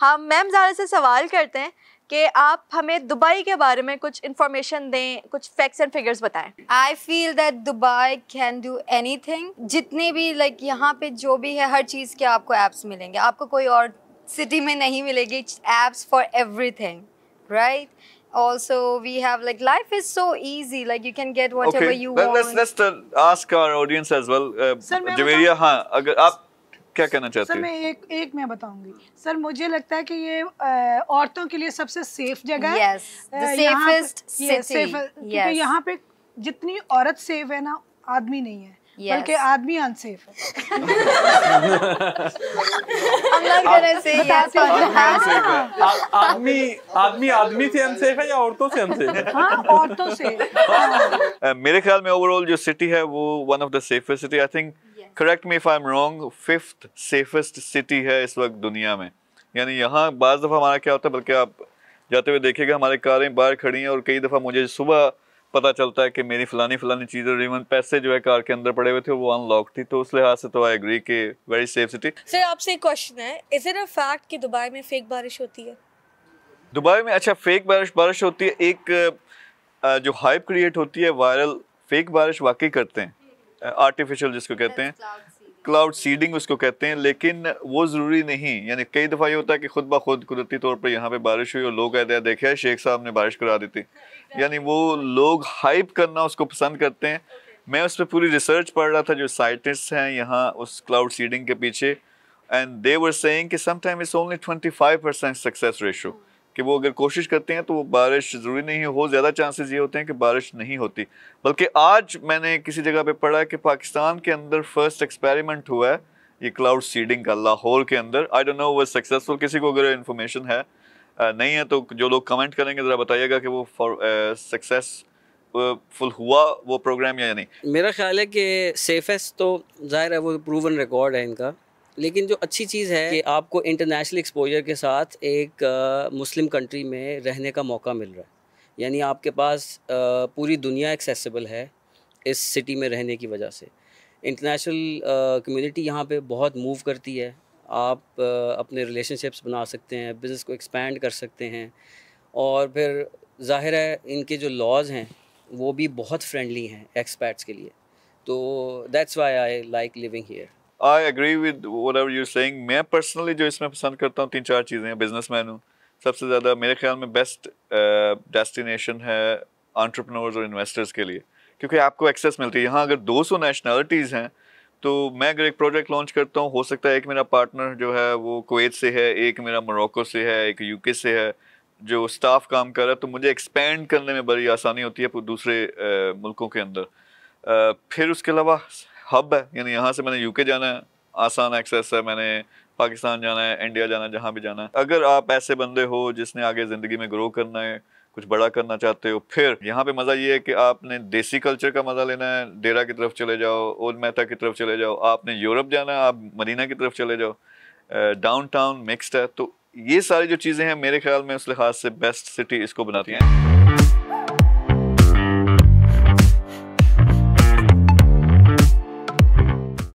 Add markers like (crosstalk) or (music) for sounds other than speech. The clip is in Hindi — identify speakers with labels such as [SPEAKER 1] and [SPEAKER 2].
[SPEAKER 1] हम मैम ज़ारा से सवाल करते हैं कि आप हमें दुबई के बारे में कुछ इन्फॉर्मेशन दें कुछ फैक्ट्स एंड फिगर्स बताएं I feel that Dubai can do anything जितने भी लाइक like, यहाँ पे जो भी है हर चीज़ के आपको ऐप्स मिलेंगे आपको कोई और सिटी में नहीं मिलेगी apps for everything right also we have like life is so easy like you can get whatever okay. you let's, want Okay,
[SPEAKER 2] let's let's uh, ask our audience as well uh, Sir, Javeria ha if you क्या कहना चाहते हैं सर मैं एक एक मैं बताऊंगी सर मुझे लगता है कि ये औरतों के लिए सबसे सेफ जगह है यस द yes, क्योंकि yes. यहाँ पे जितनी औरत सेफ है ना आदमी नहीं है yes. बल्कि आदमी अनसेफ है (laughs) आदमी आदमी आदमी से अनसेफ है या औरतों से अनसेफ है हाँ, औरतों से (laughs) मेरे ख्याल में ओवरऑल जो सिटी है वो one of the safest city I think correct me if I am wrong fifth safest city है इस वक्त दुनिया में यानी यहाँ बार दफ़ा हमारा क्या होता है बल्कि आप जाते हुए देखेगा हमारे कारें बाहर खड़ी हैं और कई दफ़ा मुझे सुबह पता चलता है कि मेरी फ़लानी फ़लानी चीज़ और इवन पैसे जो है कार के अंदर पड़े हुए थे वो अनलॉक थी तो उस लिहाज से तो आई एग्री कि वेरी सेफ सिटी
[SPEAKER 1] सर आपसे एक क्वेश्चन है इज इट अ फैक्ट कि दुबई में
[SPEAKER 2] फेक बारिश होती है दुबई में अच्छा फेक बारिश बारिश होती है एक जो हाइप क्रिएट होती है वायरल फेक बारिश वाकई करते हैं आर्टिफिशियल जिसको कहते हैं क्लाउड सीडिंग उसको कहते हैं लेकिन वो ज़रूरी नहीं यानी कई दफ़ा ये होता है कि खुद ब खुद कुदरती तौर पर यहाँ पे बारिश हुई और लोग कहते हैं देखे शेख साहब ने बारिश करा दी थी यानी वो लोग हाइप करना उसको पसंद करते हैं मैं उस पर पूरी रिसर्च पढ़ रहा था जो साइंटिस्ट हैं यहाँ उस क्लाउड सीडिंग के पीछे एंड दे वर सेइंग कि sometime it's only percent success ratio कि वो अगर कोशिश करते हैं तो वो बारिश ज़रूरी नहीं हो ज़्यादा चांसेस ये होते हैं कि बारिश नहीं होती बल्कि आज मैंने किसी जगह पे पढ़ा है कि पाकिस्तान के अंदर फर्स्ट एक्सपेरिमेंट हुआ है ये क्लाउड सीडिंग का लाहौर के अंदर आई डोंट नो वो सक्सेसफुल किसी को अगर इन्फॉर्मेशन है नहीं है तो जो लोग कमेंट करेंगे ज़रा बताइएगा कि वो सक्सेस फुल हुआ वो प्रोग्राम या नहीं
[SPEAKER 1] मेरा ख्याल है कि सेफेस्ट तो ज़ाहिर है वो प्रूवन रिकॉर्ड है इनका लेकिन जो अच्छी चीज़ है कि आपको इंटरनेशनल एक्सपोजर के साथ एक आ, मुस्लिम कंट्री में रहने का मौका मिल रहा है यानी आपके पास आ, पूरी दुनिया एक्सेसिबल है इस सिटी में रहने की वजह से इंटरनेशनल कम्युनिटी यहाँ पे बहुत मूव करती है आप आ, अपने रिलेशनशिप्स बना सकते हैं बिज़नेस को एक्सपेंड कर सकते हैं और फिर जाहिर है इनके जो लॉज हैं वो भी बहुत फ्रेंडली हैं एक्सपैट्स के लिए तो that's why I like living here
[SPEAKER 2] I agree with what you saying मैं पर्सनली जो इसमें पसंद करता हूँ तीन चार चीज़ें हैं बिजनेस मैन हूँ सबसे ज़्यादा मेरे ख्याल में बेस्ट डेस्टिनेशन uh, है आंट्रप्रनोर्स और इन्वेस्टर्स के लिए क्योंकि आपको एक्सेस मिलती है यहाँ अगर 200 नेशनलिटीज़ हैं तो मैं अगर एक प्रोजेक्ट लॉन्च करता हूँ हो सकता है एक मेरा पार्टनर जो है वो कुवैत से है एक मेरा मोरक्को से है एक यूके से है जो स्टाफ काम कर रहा है तो मुझे एक्सपेंड करने में बड़ी आसानी होती है दूसरे uh, मुल्कों के अंदर uh, फिर उसके अलावा हब है यानी यहाँ से मैंने यूके जाना है आसान एक्सेस है मैंने पाकिस्तान जाना है इंडिया जाना है जहाँ भी जाना है अगर आप ऐसे बंदे हो जिसने आगे ज़िंदगी में ग्रो करना है कुछ बड़ा करना चाहते हो फिर यहाँ पे मज़ा ये है कि आपने देसी कल्चर का मज़ा लेना है डेरा की तरफ चले जाओ ओल मेहता की तरफ चले जाओ आपने यूरोप जाना है आप मदीना की तरफ चले जाओ डाउन टाउन मिक्सड है तो ये सारी जो चीज़ें हैं मेरे ख्याल में उस लिहाज से बेस्ट सिटी इसको बनाती हैं